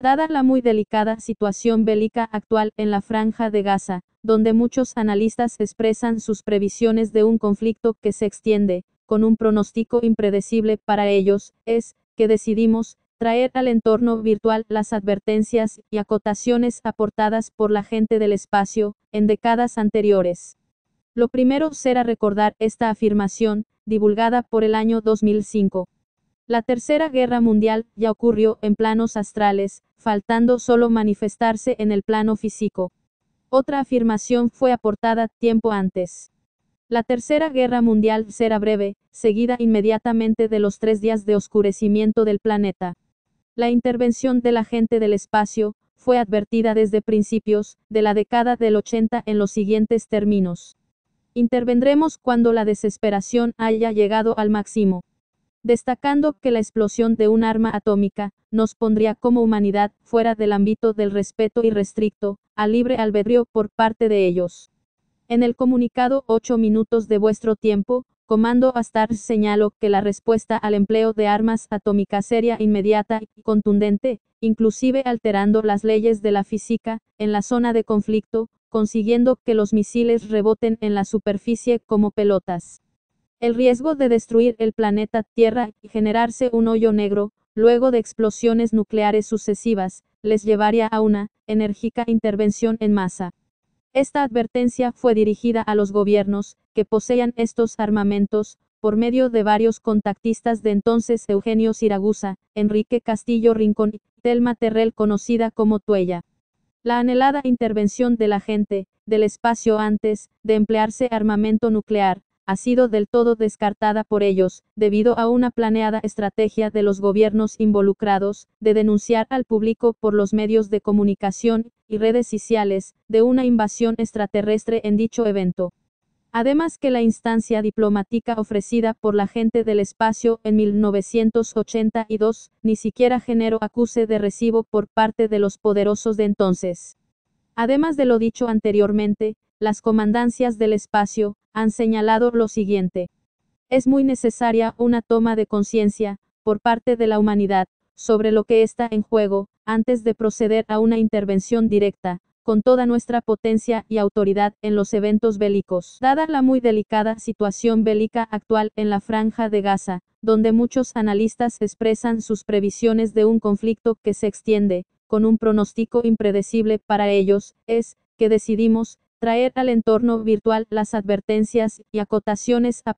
Dada la muy delicada situación bélica actual en la franja de Gaza, donde muchos analistas expresan sus previsiones de un conflicto que se extiende, con un pronóstico impredecible para ellos, es que decidimos traer al entorno virtual las advertencias y acotaciones aportadas por la gente del espacio, en décadas anteriores. Lo primero será recordar esta afirmación, divulgada por el año 2005. La Tercera Guerra Mundial ya ocurrió en planos astrales, faltando solo manifestarse en el plano físico. Otra afirmación fue aportada tiempo antes. La Tercera Guerra Mundial será breve, seguida inmediatamente de los tres días de oscurecimiento del planeta. La intervención de la gente del espacio, fue advertida desde principios de la década del 80 en los siguientes términos. Intervendremos cuando la desesperación haya llegado al máximo destacando que la explosión de un arma atómica nos pondría como humanidad fuera del ámbito del respeto irrestricto, al libre albedrío por parte de ellos. En el comunicado 8 minutos de vuestro tiempo, Comando Astar señaló que la respuesta al empleo de armas atómicas sería inmediata y contundente, inclusive alterando las leyes de la física, en la zona de conflicto, consiguiendo que los misiles reboten en la superficie como pelotas. El riesgo de destruir el planeta Tierra y generarse un hoyo negro, luego de explosiones nucleares sucesivas, les llevaría a una enérgica intervención en masa. Esta advertencia fue dirigida a los gobiernos que poseían estos armamentos, por medio de varios contactistas de entonces Eugenio Siragusa, Enrique Castillo Rincón y Telma Terrell conocida como Tuella. La anhelada intervención de la gente, del espacio antes, de emplearse armamento nuclear, ha sido del todo descartada por ellos, debido a una planeada estrategia de los gobiernos involucrados, de denunciar al público por los medios de comunicación y redes sociales, de una invasión extraterrestre en dicho evento. Además que la instancia diplomática ofrecida por la gente del espacio en 1982 ni siquiera generó acuse de recibo por parte de los poderosos de entonces. Además de lo dicho anteriormente, las comandancias del espacio, han señalado lo siguiente. Es muy necesaria una toma de conciencia, por parte de la humanidad, sobre lo que está en juego, antes de proceder a una intervención directa, con toda nuestra potencia y autoridad en los eventos bélicos. Dada la muy delicada situación bélica actual en la franja de Gaza, donde muchos analistas expresan sus previsiones de un conflicto que se extiende, con un pronóstico impredecible para ellos, es, que decidimos, traer al entorno virtual las advertencias y acotaciones a